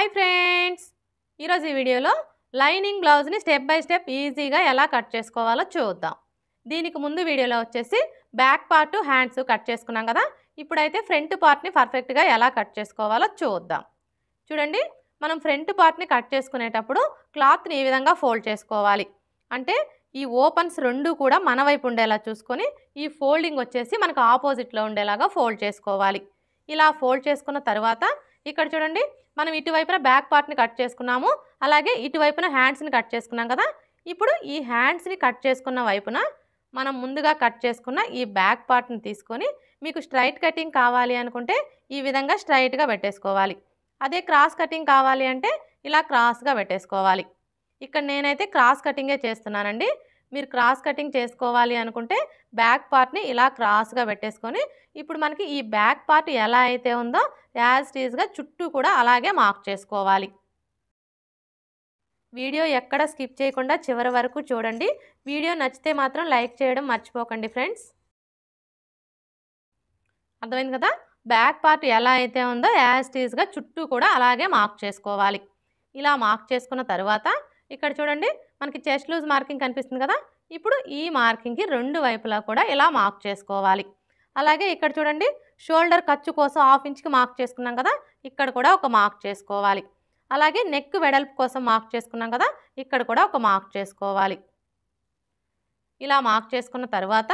hi friends ఈరోజు ఈ వీడియోలో లైనింగ్ బ్లౌజ్ని స్టెప్ బై స్టెప్ ఈజీగా ఎలా కట్ చేసుకోవాలో చూద్దాం దీనికి ముందు వీడియోలో వచ్చేసి బ్యాక్ పార్ట్ హ్యాండ్స్ కట్ చేసుకున్నాం కదా ఇప్పుడైతే ఫ్రంట్ పార్ట్ని పర్ఫెక్ట్గా ఎలా కట్ చేసుకోవాలో చూద్దాం చూడండి మనం ఫ్రంట్ పార్ట్ని కట్ చేసుకునేటప్పుడు క్లాత్ని ఈ విధంగా ఫోల్డ్ చేసుకోవాలి అంటే ఈ ఓపెన్స్ రెండు కూడా మన వైపు ఉండేలా చూసుకొని ఈ ఫోల్డింగ్ వచ్చేసి మనకు ఆపోజిట్లో ఉండేలాగా ఫోల్డ్ చేసుకోవాలి ఇలా ఫోల్డ్ చేసుకున్న తర్వాత ఇక్కడ చూడండి మనం ఇటువైపున బ్యాక్ పార్ట్ని కట్ చేసుకున్నాము అలాగే ఇటువైపున హ్యాండ్స్ని కట్ చేసుకున్నాం కదా ఇప్పుడు ఈ హ్యాండ్స్ని కట్ చేసుకున్న వైపున మనం ముందుగా కట్ చేసుకున్న ఈ బ్యాక్ పార్ట్ని తీసుకొని మీకు స్ట్రైట్ కటింగ్ కావాలి అనుకుంటే ఈ విధంగా స్ట్రైట్గా పెట్టేసుకోవాలి అదే క్రాస్ కటింగ్ కావాలి అంటే ఇలా క్రాస్గా పెట్టేసుకోవాలి ఇక్కడ నేనైతే క్రాస్ కటింగే చేస్తున్నానండి మీరు క్రాస్ కటింగ్ చేసుకోవాలి అనుకుంటే బ్యాక్ పార్ట్ని ఇలా క్రాస్గా పెట్టేసుకొని ఇప్పుడు మనకి ఈ బ్యాక్ పార్ట్ ఎలా అయితే ఉందో యాజ్ టీజ్గా చుట్టూ కూడా అలాగే మార్క్ చేసుకోవాలి వీడియో ఎక్కడ స్కిప్ చేయకుండా చివరి వరకు చూడండి వీడియో నచ్చితే మాత్రం లైక్ చేయడం మర్చిపోకండి ఫ్రెండ్స్ అర్థమైంది కదా బ్యాక్ పార్ట్ ఎలా అయితే ఉందో యాజ్ టీజ్గా చుట్టూ కూడా అలాగే మార్క్ చేసుకోవాలి ఇలా మార్క్ చేసుకున్న తర్వాత ఇక్కడ చూడండి మనకి చెస్ట్ లూజ్ మార్కింగ్ కనిపిస్తుంది కదా ఇప్పుడు ఈ మార్కింగ్కి రెండు వైపులా కూడా ఇలా మార్క్ చేసుకోవాలి అలాగే ఇక్కడ చూడండి షోల్డర్ ఖర్చు కోసం హాఫ్ ఇంచ్కి మార్క్ చేసుకున్నాం కదా ఇక్కడ కూడా ఒక మార్క్ చేసుకోవాలి అలాగే నెక్ వెడల్పు కోసం మార్క్ చేసుకున్నాం కదా ఇక్కడ కూడా ఒక మార్క్ చేసుకోవాలి ఇలా మార్క్ చేసుకున్న తర్వాత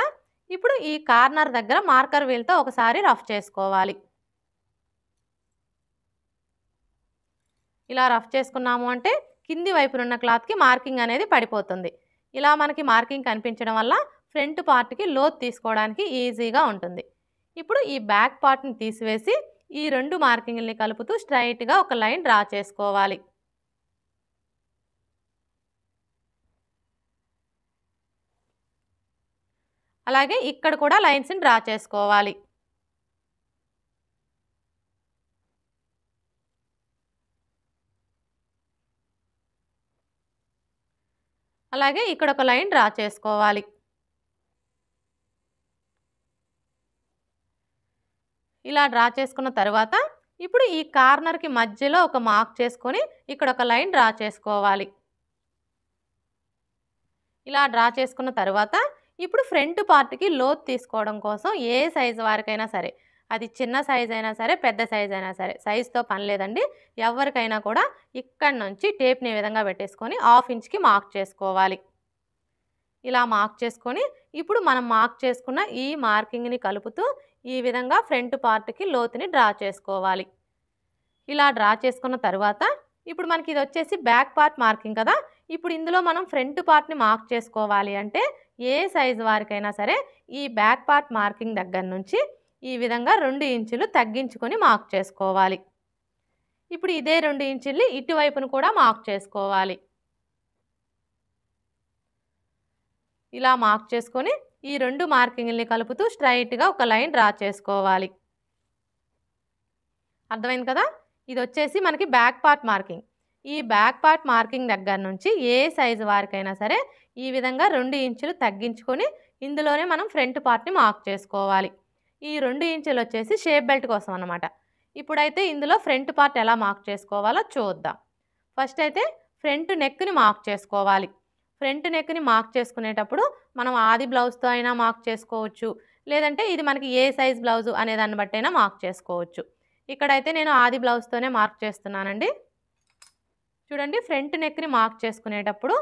ఇప్పుడు ఈ కార్నర్ దగ్గర మార్కర్ వీల్తో ఒకసారి రఫ్ చేసుకోవాలి ఇలా రఫ్ చేసుకున్నాము అంటే కింది వైపునున్న క్లాత్కి మార్కింగ్ అనేది పడిపోతుంది ఇలా మనకి మార్కింగ్ కనిపించడం వల్ల ఫ్రంట్ పార్ట్కి లోత్ తీసుకోవడానికి ఈజీగా ఉంటుంది ఇప్పుడు ఈ బ్యాక్ పార్ట్ని తీసివేసి ఈ రెండు మార్కింగ్ని కలుపుతూ స్ట్రైట్గా ఒక లైన్ డ్రా చేసుకోవాలి అలాగే ఇక్కడ కూడా లైన్స్ని డ్రా చేసుకోవాలి అలాగే ఇక్కడ ఒక లైన్ డ్రా చేసుకోవాలి ఇలా డ్రా చేసుకున్న తర్వాత ఇప్పుడు ఈ కార్నర్కి మధ్యలో ఒక మార్క్ చేసుకొని ఇక్కడ ఒక లైన్ డ్రా చేసుకోవాలి ఇలా డ్రా చేసుకున్న తర్వాత ఇప్పుడు ఫ్రంట్ పార్ట్కి లోత్ తీసుకోవడం కోసం ఏ సైజు వారికైనా సరే అది చిన్న సైజ్ అయినా సరే పెద్ద సైజ్ అయినా సరే సైజుతో పని లేదండి ఎవరికైనా కూడా ఇక్కడ నుంచి టేప్ని విధంగా పెట్టేసుకొని హాఫ్ ఇంచ్కి మార్క్ చేసుకోవాలి ఇలా మార్క్ చేసుకొని ఇప్పుడు మనం మార్క్ చేసుకున్న ఈ మార్కింగ్ని కలుపుతూ ఈ విధంగా ఫ్రంట్ పార్ట్కి లోతుని డ్రా చేసుకోవాలి ఇలా డ్రా చేసుకున్న తర్వాత ఇప్పుడు మనకి ఇది వచ్చేసి బ్యాక్ పార్ట్ మార్కింగ్ కదా ఇప్పుడు ఇందులో మనం ఫ్రంట్ పార్ట్ని మార్క్ చేసుకోవాలి అంటే ఏ సైజు వారికైనా సరే ఈ బ్యాక్ పార్ట్ మార్కింగ్ దగ్గర నుంచి ఈ విధంగా రెండు ఇంచులు తగ్గించుకొని మార్క్ చేసుకోవాలి ఇప్పుడు ఇదే రెండు ఇంచుల్ని ఇటువైపును కూడా మార్క్ చేసుకోవాలి ఇలా మార్క్ చేసుకొని ఈ రెండు మార్కింగ్ని కలుపుతూ స్ట్రైట్గా ఒక లైన్ డ్రా చేసుకోవాలి అర్థమైంది కదా ఇది వచ్చేసి మనకి బ్యాక్ పార్ట్ మార్కింగ్ ఈ బ్యాక్ పార్ట్ మార్కింగ్ దగ్గర నుంచి ఏ సైజు వారికైనా సరే ఈ విధంగా రెండు ఇంచులు తగ్గించుకొని ఇందులోనే మనం ఫ్రంట్ పార్ట్ని మార్క్ చేసుకోవాలి ఈ రెండు ఇంచులు వచ్చేసి షేప్ బెల్ట్ కోసం అనమాట ఇప్పుడైతే ఇందులో ఫ్రంట్ పార్ట్ ఎలా మార్క్ చేసుకోవాలో చూద్దాం ఫస్ట్ అయితే ఫ్రంట్ నెక్ని మార్క్ చేసుకోవాలి ఫ్రంట్ నెక్ని మార్క్ చేసుకునేటప్పుడు మనం ఆది బ్లౌజ్తో అయినా మార్క్ చేసుకోవచ్చు లేదంటే ఇది మనకి ఏ సైజ్ బ్లౌజు అనే దాన్ని బట్టైనా మార్క్ చేసుకోవచ్చు ఇక్కడైతే నేను ఆది బ్లౌజ్తోనే మార్క్ చేస్తున్నానండి చూడండి ఫ్రంట్ నెక్ని మార్క్ చేసుకునేటప్పుడు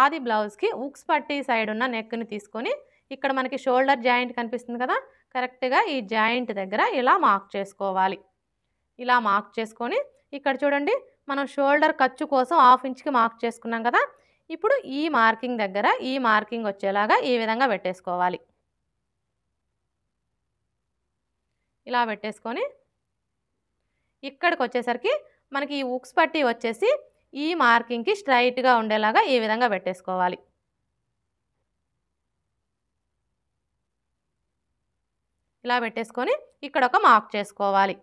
ఆది బ్లౌజ్కి ఉక్స్ పట్టి సైడ్ ఉన్న నెక్ని తీసుకొని ఇక్కడ మనకి షోల్డర్ జాయింట్ కనిపిస్తుంది కదా కరెక్ట్గా ఈ జాయింట్ దగ్గర ఇలా మార్క్ చేసుకోవాలి ఇలా మార్క్ చేసుకొని ఇక్కడ చూడండి మనం షోల్డర్ ఖర్చు కోసం హాఫ్ ఇంచ్కి మార్క్ చేసుకున్నాం కదా ఇప్పుడు ఈ మార్కింగ్ దగ్గర ఈ మార్కింగ్ వచ్చేలాగా ఈ విధంగా పెట్టేసుకోవాలి ఇలా పెట్టేసుకొని ఇక్కడికి వచ్చేసరికి మనకి ఈ ఉక్స్ పట్టి వచ్చేసి ఈ మార్కింగ్కి స్ట్రైట్గా ఉండేలాగా ఈ విధంగా పెట్టేసుకోవాలి ఇలా పెట్టేసుకొని ఇక్కడ ఒక మార్క్ చేసుకోవాలి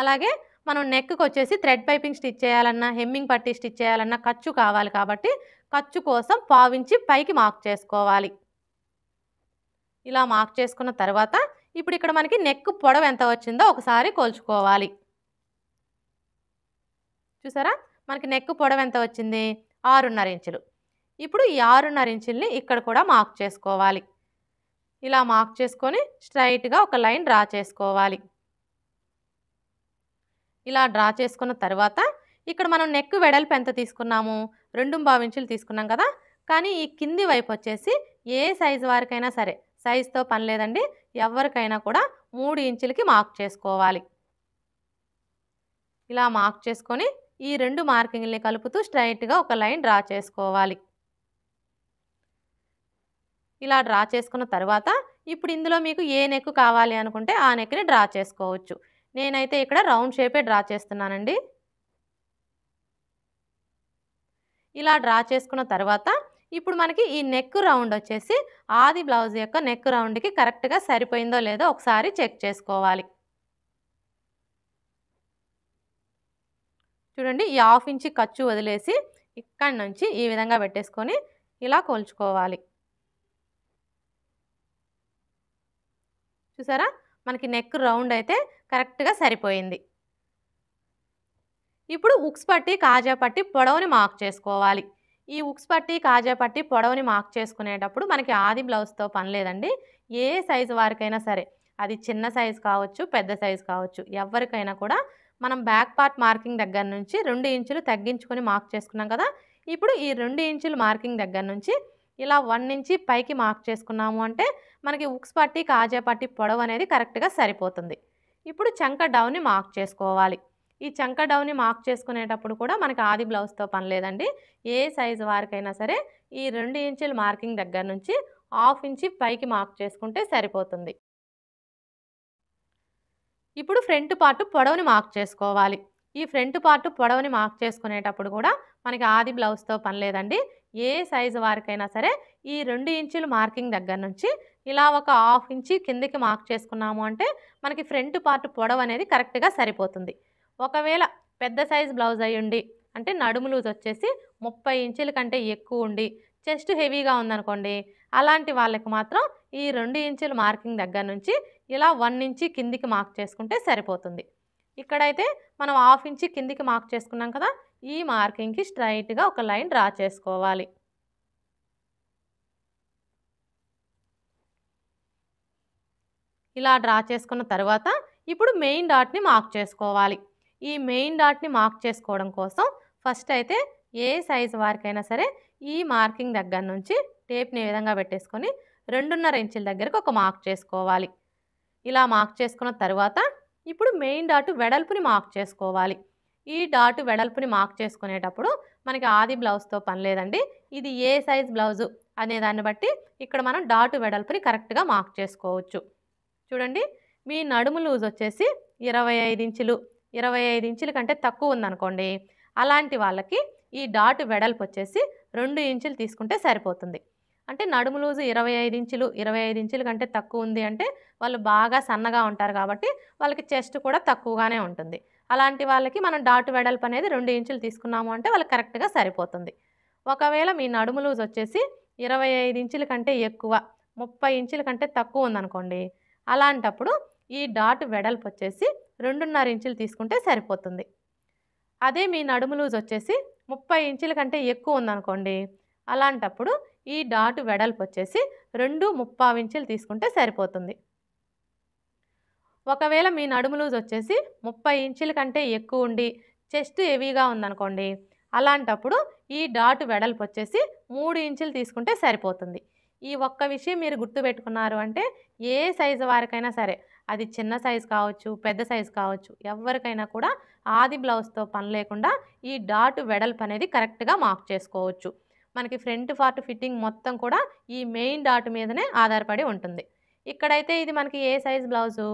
అలాగే మనం నెక్కి వచ్చేసి థ్రెడ్ పైపింగ్ స్టిచ్ చేయాలన్నా హెమ్మింగ్ పట్టి స్టిచ్ చేయాలన్నా ఖర్చు కావాలి కాబట్టి ఖర్చు కోసం పావించి పైకి మార్క్ చేసుకోవాలి ఇలా మార్క్ చేసుకున్న తర్వాత ఇప్పుడు ఇక్కడ మనకి నెక్ పొడవు ఎంత వచ్చిందో ఒకసారి కోల్చుకోవాలి చూసారా మనకి నెక్ పొడవు ఎంత వచ్చింది ఆరున్నర ఇంచులు ఇప్పుడు ఈ ఆరున్నర ఇంచుల్ని ఇక్కడ కూడా మార్క్ చేసుకోవాలి ఇలా మార్క్ చేసుకొని స్ట్రైట్గా ఒక లైన్ డ్రా చేసుకోవాలి ఇలా డ్రా చేసుకున్న తర్వాత ఇక్కడ మనం నెక్ వెడల్పు ఎంత తీసుకున్నాము రెండు ఇంచులు తీసుకున్నాం కదా కానీ ఈ కింది వైపు వచ్చేసి ఏ సైజు వారికైనా సరే సైజుతో పని లేదండి ఎవరికైనా కూడా మూడు ఇంచులకి మార్క్ చేసుకోవాలి ఇలా మార్క్ చేసుకొని ఈ రెండు మార్కింగ్ని కలుపుతూ స్ట్రైట్గా ఒక లైన్ డ్రా చేసుకోవాలి ఇలా డ్రా చేసుకున్న తర్వాత ఇప్పుడు ఇందులో మీకు ఏ నెక్ కావాలి అనుకుంటే ఆ నెక్ని డ్రా చేసుకోవచ్చు నేనైతే ఇక్కడ రౌండ్ షేపే డ్రా చేస్తున్నానండి ఇలా డ్రా చేసుకున్న తర్వాత ఇప్పుడు మనకి ఈ నెక్ రౌండ్ వచ్చేసి ఆది బ్లౌజ్ యొక్క నెక్ రౌండ్కి కరెక్ట్గా సరిపోయిందో లేదో ఒకసారి చెక్ చేసుకోవాలి చూడండి ఈ హాఫ్ ఇంచ్ ఖర్చు వదిలేసి ఇక్కడి నుంచి ఈ విధంగా పెట్టేసుకొని ఇలా కోల్చుకోవాలి చూసారా మనకి నెక్ రౌండ్ అయితే కరెక్ట్గా సరిపోయింది ఇప్పుడు ఉక్స్ పట్టి కాజా పట్టి పొడవుని మార్క్ చేసుకోవాలి ఈ ఉక్స్ పట్టి కాజా పట్టి పొడవుని మార్క్ చేసుకునేటప్పుడు మనకి ఆది బ్లౌజ్తో పని లేదండి ఏ సైజు వారికైనా సరే అది చిన్న సైజు కావచ్చు పెద్ద సైజు కావచ్చు ఎవరికైనా కూడా మనం బ్యాక్ పార్ట్ మార్కింగ్ దగ్గర నుంచి రెండు ఇంచులు తగ్గించుకొని మార్క్ చేసుకున్నాం కదా ఇప్పుడు ఈ రెండు ఇంచులు మార్కింగ్ దగ్గర నుంచి ఇలా వన్ ఇంచి పైకి మార్క్ చేసుకున్నాము అంటే మనకి ఉక్స్ పట్టి కాజా పట్టి పొడవు అనేది కరెక్ట్గా సరిపోతుంది ఇప్పుడు చంక డౌన్ని మార్క్ చేసుకోవాలి ఈ చంక డౌన్ని మార్క్ చేసుకునేటప్పుడు కూడా మనకి ఆది బ్లౌజ్తో పని లేదండి ఏ సైజు వారికైనా సరే ఈ రెండు ఇంచుల మార్కింగ్ దగ్గర నుంచి హాఫ్ ఇంచి పైకి మార్క్ చేసుకుంటే సరిపోతుంది ఇప్పుడు ఫ్రంట్ పార్ట్ పొడవుని మార్క్ చేసుకోవాలి ఈ ఫ్రంట్ పార్ట్ పొడవుని మార్క్ చేసుకునేటప్పుడు కూడా మనకి ఆది బ్లౌజ్తో పని లేదండి ఏ సైజు వారికైనా సరే ఈ రెండు ఇంచులు మార్కింగ్ దగ్గర నుంచి ఇలా ఒక హాఫ్ ఇంచి కిందకి మార్క్ చేసుకున్నాము అంటే మనకి ఫ్రంట్ పార్ట్ పొడవు అనేది కరెక్ట్గా సరిపోతుంది ఒకవేళ పెద్ద సైజ్ బ్లౌజ్ అయ్యుండి అంటే నడుము లూజ్ వచ్చేసి ముప్పై ఇంచుల కంటే ఎక్కువ ఉండి చెస్ట్ హెవీగా ఉందనుకోండి అలాంటి వాళ్ళకి మాత్రం ఈ రెండు ఇంచుల మార్కింగ్ దగ్గర నుంచి ఇలా వన్ ఇంచి కిందికి మార్క్ చేసుకుంటే సరిపోతుంది ఇక్కడైతే మనం హాఫ్ ఇంచి కిందికి మార్క్ చేసుకున్నాం కదా ఈ మార్కింగ్కి స్ట్రైట్గా ఒక లైన్ డ్రా చేసుకోవాలి ఇలా డ్రా చేసుకున్న తర్వాత ఇప్పుడు మెయిన్ డాట్ని మార్క్ చేసుకోవాలి ఈ మెయిన్ డాట్ని మార్క్ చేసుకోవడం కోసం ఫస్ట్ అయితే ఏ సైజు వారికైనా సరే ఈ మార్కింగ్ దగ్గర నుంచి టేప్ని విధంగా పెట్టేసుకొని రెండున్నర ఇంచుల దగ్గరకు ఒక మార్క్ చేసుకోవాలి ఇలా మార్క్ చేసుకున్న తర్వాత ఇప్పుడు మెయిన్ డాటు వెడల్పుని మార్క్ చేసుకోవాలి ఈ డాటు వెడల్పుని మార్క్ చేసుకునేటప్పుడు మనకి ఆది బ్లౌజ్తో పని లేదండి ఇది ఏ సైజ్ బ్లౌజు అనే దాన్ని బట్టి ఇక్కడ మనం డాటు వెడల్పుని కరెక్ట్గా మార్క్ చేసుకోవచ్చు చూడండి మీ నడుము లూజ్ వచ్చేసి ఇరవై ఐదు ఇంచులు ఇరవై ఐదు ఇంచుల కంటే తక్కువ ఉందనుకోండి అలాంటి వాళ్ళకి ఈ డాట్ వెడల్పు వచ్చేసి రెండు ఇంచులు తీసుకుంటే సరిపోతుంది అంటే నడుము లూజ్ ఇరవై ఐదు ఇంచులు ఇరవై ఐదు ఇంచుల కంటే తక్కువ ఉంది అంటే వాళ్ళు బాగా సన్నగా ఉంటారు కాబట్టి వాళ్ళకి చెస్ట్ కూడా తక్కువగానే ఉంటుంది అలాంటి వాళ్ళకి మనం డాటు వెడల్పు అనేది రెండు ఇంచులు తీసుకున్నాము అంటే వాళ్ళకి కరెక్ట్గా సరిపోతుంది ఒకవేళ మీ నడుము లూజ్ వచ్చేసి ఇరవై ఐదు ఇంచుల కంటే ఎక్కువ ముప్పై ఇంచుల కంటే తక్కువ ఉందనుకోండి అలాంటప్పుడు ఈ డాట్ వెడల్పు వచ్చేసి రెండున్నర ఇంచులు తీసుకుంటే సరిపోతుంది అదే మీ నడుము లూజ్ వచ్చేసి ముప్పై ఇంచుల కంటే ఎక్కువ ఉందనుకోండి అలాంటప్పుడు ఈ డాట్ వెడల్పు వచ్చేసి రెండు ముప్పై ఇంచులు తీసుకుంటే సరిపోతుంది ఒకవేళ మీ నడుము లూజ్ వచ్చేసి ముప్పై ఇంచుల కంటే ఎక్కువ ఉండి చెస్ట్ హెవీగా ఉందనుకోండి అలాంటప్పుడు ఈ డాట్ వెడల్పు వచ్చేసి మూడు ఇంచులు తీసుకుంటే సరిపోతుంది ఈ ఒక్క విషయం మీరు గుర్తుపెట్టుకున్నారు అంటే ఏ సైజు వారికైనా సరే అది చిన్న సైజు కావచ్చు పెద్ద సైజు కావచ్చు ఎవరికైనా కూడా ఆది బ్లౌజ్తో పని లేకుండా ఈ డాట్ వెడల్పు అనేది కరెక్ట్గా మార్క్ చేసుకోవచ్చు మనకి ఫ్రంట్ పార్ట్ ఫిట్టింగ్ మొత్తం కూడా ఈ మెయిన్ డాట్ మీదనే ఆధారపడి ఉంటుంది ఇక్కడైతే ఇది మనకి ఏ సైజు బ్లౌజు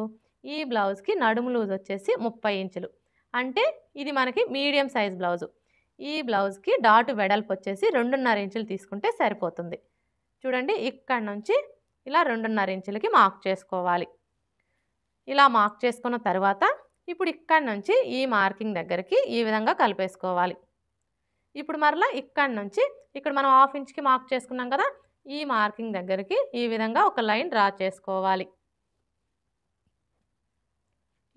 ఈ బ్లౌజ్కి నడుము లూజ్ వచ్చేసి ముప్పై ఇంచులు అంటే ఇది మనకి మీడియం సైజ్ బ్లౌజు ఈ బ్లౌజ్కి డాట్ వెడల్పు వచ్చేసి రెండున్నర ఇంచులు తీసుకుంటే సరిపోతుంది చూడండి ఇక్కడ నుంచి ఇలా రెండున్నర ఇంచులకి మార్క్ చేసుకోవాలి ఇలా మార్క్ చేసుకున్న తర్వాత ఇప్పుడు ఇక్కడ నుంచి ఈ మార్కింగ్ దగ్గరికి ఈ విధంగా కలిపేసుకోవాలి ఇప్పుడు మరలా ఇక్కడ నుంచి ఇక్కడ మనం హాఫ్ ఇంచ్కి మార్క్ చేసుకున్నాం కదా ఈ మార్కింగ్ దగ్గరికి ఈ విధంగా ఒక లైన్ డ్రా చేసుకోవాలి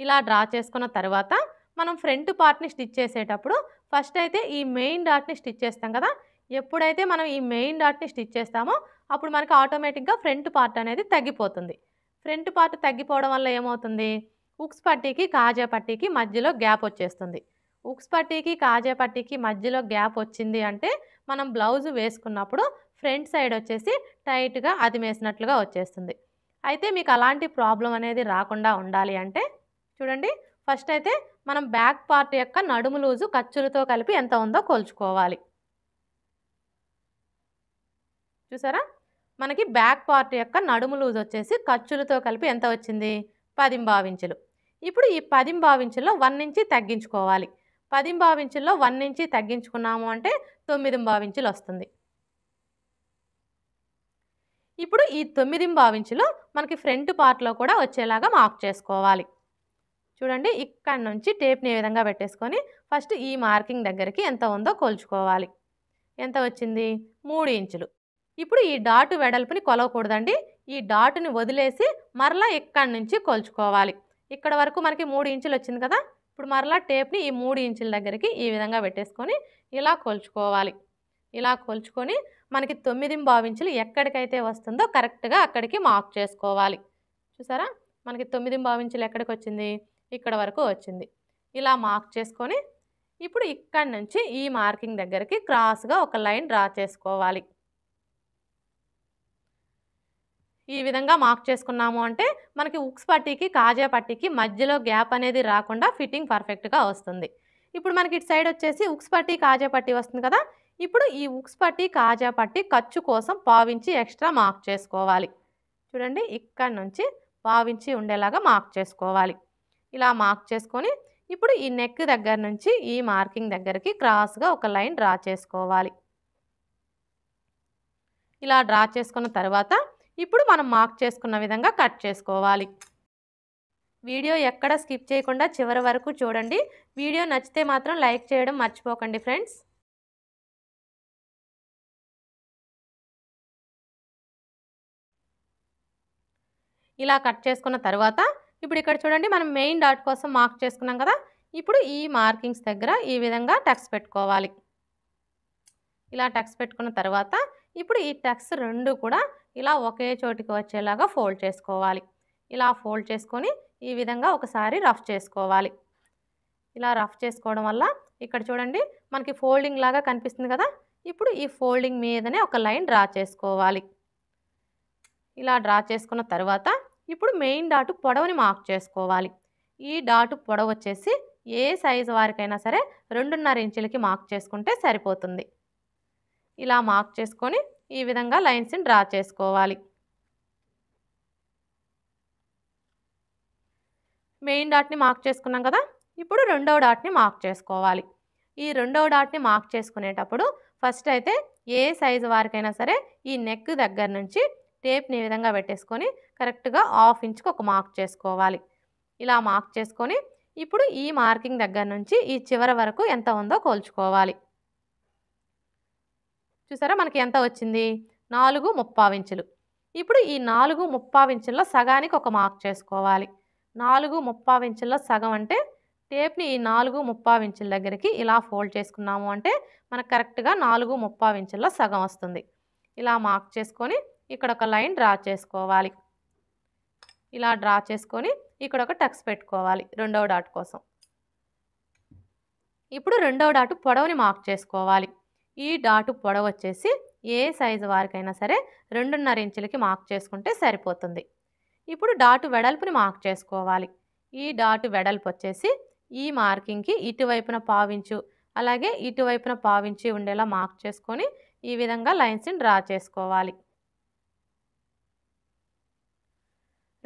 ఇలా డ్రా చేసుకున్న తర్వాత మనం ఫ్రంట్ పార్ట్ని స్టిచ్ చేసేటప్పుడు ఫస్ట్ అయితే ఈ మెయిన్ డాట్ని స్టిచ్ చేస్తాం కదా ఎప్పుడైతే మనం ఈ మెయిన్ డాట్ని స్టిచ్ చేస్తామో అప్పుడు మనకు ఆటోమేటిక్గా ఫ్రంట్ పార్ట్ అనేది తగ్గిపోతుంది ఫ్రంట్ పార్ట్ తగ్గిపోవడం వల్ల ఏమవుతుంది ఉక్స్ పట్టీకి కాజా పట్టీకి మధ్యలో గ్యాప్ వచ్చేస్తుంది ఉక్స్ పట్టీకి కాజా పట్టీకి మధ్యలో గ్యాప్ వచ్చింది అంటే మనం బ్లౌజ్ వేసుకున్నప్పుడు ఫ్రంట్ సైడ్ వచ్చేసి టైట్గా అదిమేసినట్లుగా వచ్చేస్తుంది అయితే మీకు అలాంటి ప్రాబ్లం అనేది రాకుండా ఉండాలి అంటే చూడండి ఫస్ట్ అయితే మనం బ్యాక్ పార్ట్ యొక్క నడుము లూజు ఖర్చులతో కలిపి ఎంత ఉందో కొలుచుకోవాలి చూసారా మనకి బ్యాక్ పార్ట్ యొక్క నడుము లూజ్ వచ్చేసి ఖర్చులతో కలిపి ఎంత వచ్చింది పదింబావించులు ఇప్పుడు ఈ పదింబావించుల్లో వన్ నుంచి తగ్గించుకోవాలి పదింబావించుల్లో వన్ ఇంచి తగ్గించుకున్నాము అంటే తొమ్మిదింబావించులు వస్తుంది ఇప్పుడు ఈ తొమ్మిదింబావించులు మనకి ఫ్రంట్ పార్ట్లో కూడా వచ్చేలాగా మార్క్ చేసుకోవాలి చూడండి ఇక్కడ నుంచి టేప్ని ఏ విధంగా పెట్టేసుకొని ఫస్ట్ ఈ మార్కింగ్ దగ్గరికి ఎంత ఉందో కొలుచుకోవాలి ఎంత వచ్చింది మూడు ఇంచులు ఇప్పుడు ఈ డాటు వెడల్పుని కొలవకూడదండి ఈ డాటుని వదిలేసి మరలా ఇక్కడి నుంచి కొలుచుకోవాలి ఇక్కడ వరకు మనకి మూడు ఇంచులు వచ్చింది కదా ఇప్పుడు మరలా టేప్ని ఈ మూడు ఇంచుల దగ్గరికి ఈ విధంగా పెట్టేసుకొని ఇలా కొలుచుకోవాలి ఇలా కొలుచుకొని మనకి తొమ్మిది ఇంచులు ఎక్కడికైతే వస్తుందో కరెక్ట్గా అక్కడికి మార్క్ చేసుకోవాలి చూసారా మనకి తొమ్మిది ఇంచులు ఎక్కడికి వచ్చింది ఇక్కడ వరకు వచ్చింది ఇలా మార్క్ చేసుకొని ఇప్పుడు ఇక్కడి నుంచి ఈ మార్కింగ్ దగ్గరికి క్రాస్గా ఒక లైన్ డ్రా చేసుకోవాలి ఈ విధంగా మార్క్ చేసుకున్నాము అంటే మనకి ఉక్స్ పట్టీకి కాజా పట్టీకి మధ్యలో గ్యాప్ అనేది రాకుండా ఫిట్టింగ్ పర్ఫెక్ట్గా వస్తుంది ఇప్పుడు మనకి ఇటు సైడ్ వచ్చేసి ఉక్స్ పట్టీ కాజా పట్టీ వస్తుంది కదా ఇప్పుడు ఈ ఉక్స్ పట్టీ కాజా పట్టీ ఖర్చు కోసం పావించి ఎక్స్ట్రా మార్క్ చేసుకోవాలి చూడండి ఇక్కడ నుంచి పావించి ఉండేలాగా మార్క్ చేసుకోవాలి ఇలా మార్క్ చేసుకొని ఇప్పుడు ఈ నెక్ దగ్గర నుంచి ఈ మార్కింగ్ దగ్గరికి క్రాస్గా ఒక లైన్ డ్రా చేసుకోవాలి ఇలా డ్రా చేసుకున్న తర్వాత ఇప్పుడు మనం మార్క్ చేసుకున్న విధంగా కట్ చేసుకోవాలి వీడియో ఎక్కడ స్కిప్ చేయకుండా చివరి వరకు చూడండి వీడియో నచ్చితే మాత్రం లైక్ చేయడం మర్చిపోకండి ఫ్రెండ్స్ ఇలా కట్ చేసుకున్న తర్వాత ఇప్పుడు ఇక్కడ చూడండి మనం మెయిన్ డాట్ కోసం మార్క్ చేసుకున్నాం కదా ఇప్పుడు ఈ మార్కింగ్స్ దగ్గర ఈ విధంగా టక్స్ పెట్టుకోవాలి ఇలా టక్స్ పెట్టుకున్న తర్వాత ఇప్పుడు ఈ టక్స్ రెండు కూడా ఇలా ఒకే చోటికి వచ్చేలాగా ఫోల్డ్ చేసుకోవాలి ఇలా ఫోల్డ్ చేసుకొని ఈ విధంగా ఒకసారి రఫ్ చేసుకోవాలి ఇలా రఫ్ చేసుకోవడం వల్ల ఇక్కడ చూడండి మనకి ఫోల్డింగ్ లాగా కనిపిస్తుంది కదా ఇప్పుడు ఈ ఫోల్డింగ్ మీదనే ఒక లైన్ డ్రా చేసుకోవాలి ఇలా డ్రా చేసుకున్న తర్వాత ఇప్పుడు మెయిన్ డాటు పొడవుని మార్క్ చేసుకోవాలి ఈ డాటు పొడవు వచ్చేసి ఏ సైజు వారికైనా సరే రెండున్నర ఇంచులకి మార్క్ చేసుకుంటే సరిపోతుంది ఇలా మార్క్ చేసుకొని ఈ విధంగా లైన్స్ని డ్రా చేసుకోవాలి మెయిన్ డాట్ని మార్క్ చేసుకున్నాం కదా ఇప్పుడు రెండవ డాట్ని మార్క్ చేసుకోవాలి ఈ రెండవ డాట్ని మార్క్ చేసుకునేటప్పుడు ఫస్ట్ అయితే ఏ సైజు వారికైనా సరే ఈ నెక్ దగ్గర నుంచి టేప్ని ఈ విధంగా పెట్టేసుకొని కరెక్ట్గా హాఫ్ ఇంచ్కి ఒక మార్క్ చేసుకోవాలి ఇలా మార్క్ చేసుకొని ఇప్పుడు ఈ మార్కింగ్ దగ్గర నుంచి ఈ చివరి వరకు ఎంత ఉందో కోల్చుకోవాలి చూసారా మనకి ఎంత వచ్చింది నాలుగు ముప్పావించులు ఇప్పుడు ఈ నాలుగు ముప్పావించుల్లో సగానికి ఒక మార్క్ చేసుకోవాలి నాలుగు ముప్పావించుల్లో సగం అంటే టేప్ని ఈ నాలుగు ముప్పావించుల దగ్గరికి ఇలా ఫోల్డ్ చేసుకున్నాము అంటే మనకు కరెక్ట్గా నాలుగు ముప్పావించుల్లో సగం వస్తుంది ఇలా మార్క్ చేసుకొని ఇక్కడ ఒక లైన్ డ్రా చేసుకోవాలి ఇలా డ్రా చేసుకొని ఇక్కడ ఒక టక్స్ పెట్టుకోవాలి రెండవ డాట్ కోసం ఇప్పుడు రెండవ డాటు పొడవుని మార్క్ చేసుకోవాలి ఈ డాటు పొడవచ్చేసి వచ్చేసి ఏ సైజు వారికైనా సరే రెండున్నర ఇంచులకి మార్క్ చేసుకుంటే సరిపోతుంది ఇప్పుడు డాటు వెడల్పుని మార్క్ చేసుకోవాలి ఈ డాటు వెడల్పు వచ్చేసి ఈ మార్కింగ్కి ఇటువైపున పావించు అలాగే ఇటువైపున పావించి ఉండేలా మార్క్ చేసుకొని ఈ విధంగా లైన్స్ని డ్రా చేసుకోవాలి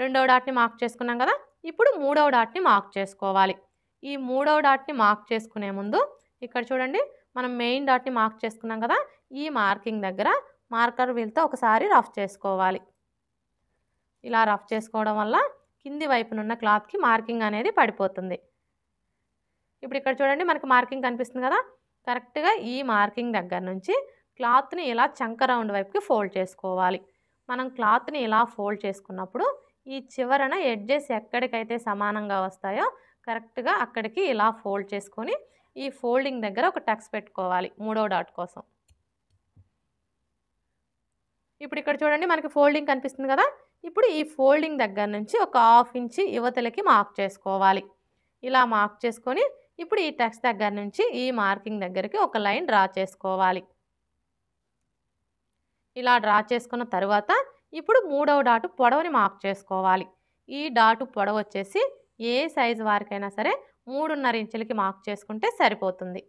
రెండవ డాట్ని మార్క్ చేసుకున్నాం కదా ఇప్పుడు మూడవ డాట్ని మార్క్ చేసుకోవాలి ఈ మూడవ డాట్ని మార్క్ చేసుకునే ముందు ఇక్కడ చూడండి మనం మెయిన్ డాట్ని మార్క్ చేసుకున్నాం కదా ఈ మార్కింగ్ దగ్గర మార్కర్ వీల్తో ఒకసారి రఫ్ చేసుకోవాలి ఇలా రఫ్ చేసుకోవడం వల్ల కింది వైపునున్న క్లాత్కి మార్కింగ్ అనేది పడిపోతుంది ఇప్పుడు ఇక్కడ చూడండి మనకి మార్కింగ్ కనిపిస్తుంది కదా కరెక్ట్గా ఈ మార్కింగ్ దగ్గర నుంచి క్లాత్ని ఇలా చంక రౌండ్ వైపుకి ఫోల్డ్ చేసుకోవాలి మనం క్లాత్ని ఇలా ఫోల్డ్ చేసుకున్నప్పుడు ఈ చివరన ఎడ్జెస్ ఎక్కడికైతే సమానంగా వస్తాయో కరెక్ట్గా అక్కడికి ఇలా ఫోల్డ్ చేసుకొని ఈ ఫోల్డింగ్ దగ్గర ఒక టక్స్ పెట్టుకోవాలి మూడో డాట్ కోసం ఇప్పుడు ఇక్కడ చూడండి మనకి ఫోల్డింగ్ కనిపిస్తుంది కదా ఇప్పుడు ఈ ఫోల్డింగ్ దగ్గర నుంచి ఒక హాఫ్ ఇంచ్ యువతలకి మార్క్ చేసుకోవాలి ఇలా మార్క్ చేసుకొని ఇప్పుడు ఈ టెక్స్ట్ దగ్గర నుంచి ఈ మార్కింగ్ దగ్గరికి ఒక లైన్ డ్రా చేసుకోవాలి ఇలా డ్రా చేసుకున్న తర్వాత ఇప్పుడు మూడవ డాటు పొడవని మార్క్ చేసుకోవాలి ఈ డాటు పొడవ వచ్చేసి ఏ సైజు వారికైనా సరే మూడున్నర ఇంచులకి మార్క్ చేసుకుంటే సరిపోతుంది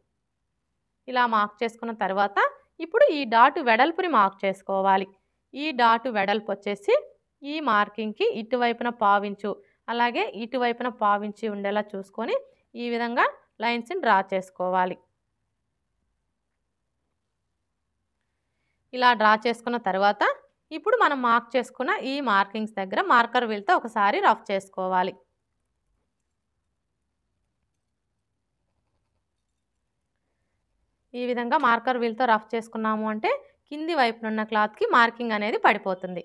ఇలా మార్క్ చేసుకున్న తర్వాత ఇప్పుడు ఈ డాటు వెడల్పుని మార్క్ చేసుకోవాలి ఈ డాటు వెడల్పు వచ్చేసి ఈ మార్కింగ్కి ఇటువైపున పావించు అలాగే ఇటువైపున పావించి ఉండేలా చూసుకొని ఈ విధంగా లైన్స్ని డ్రా చేసుకోవాలి ఇలా డ్రా చేసుకున్న తర్వాత ఇప్పుడు మనం మార్క్ చేసుకున్న ఈ మార్కింగ్స్ దగ్గర మార్కర్ వీల్తో ఒకసారి రఫ్ చేసుకోవాలి ఈ విధంగా మార్కర్ వీల్తో రఫ్ చేసుకున్నాము అంటే కింది వైపునున్న క్లాత్కి మార్కింగ్ అనేది పడిపోతుంది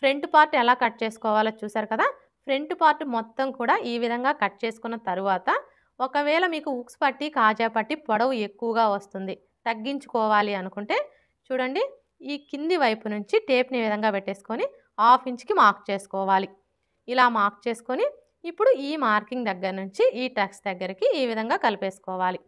ఫ్రంట్ పార్ట్ ఎలా కట్ చేసుకోవాలో చూసారు కదా ఫ్రంట్ పార్ట్ మొత్తం కూడా ఈ విధంగా కట్ చేసుకున్న తరువాత ఒకవేళ మీకు ఉక్స్ పట్టి కాజా పట్టి పొడవు ఎక్కువగా వస్తుంది తగ్గించుకోవాలి అనుకుంటే చూడండి ఈ కింది వైపు నుంచి టేప్ని విధంగా పెట్టేసుకొని హాఫ్ ఇంచ్కి మార్క్ చేసుకోవాలి ఇలా మార్క్ చేసుకొని ఇప్పుడు ఈ మార్కింగ్ దగ్గర నుంచి ఈ టక్స్ దగ్గరికి ఈ విధంగా కలిపేసుకోవాలి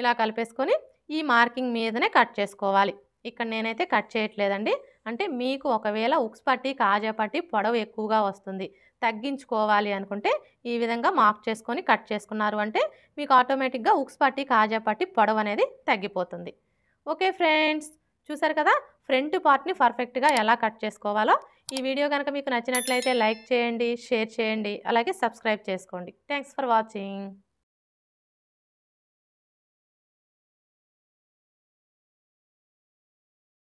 ఇలా కలిపేసుకొని ఈ మార్కింగ్ మీదనే కట్ చేసుకోవాలి ఇక్కడ నేనైతే కట్ చేయట్లేదండి అంటే మీకు ఒకవేళ ఉక్స్ పట్టి కాజా పట్టి పొడవు ఎక్కువగా వస్తుంది తగ్గించుకోవాలి అనుకుంటే ఈ విధంగా మార్క్ చేసుకొని కట్ చేసుకున్నారు అంటే మీకు ఆటోమేటిక్గా ఉక్స్ పట్టి కాజా పట్టి పొడవు అనేది తగ్గిపోతుంది ఓకే ఫ్రెండ్స్ చూసారు కదా ఫ్రంట్ పార్ట్ని పర్ఫెక్ట్గా ఎలా కట్ చేసుకోవాలో ఈ వీడియో కనుక మీకు నచ్చినట్లయితే లైక్ చేయండి షేర్ చేయండి అలాగే సబ్స్క్రైబ్ చేసుకోండి థ్యాంక్స్ ఫర్ వాచింగ్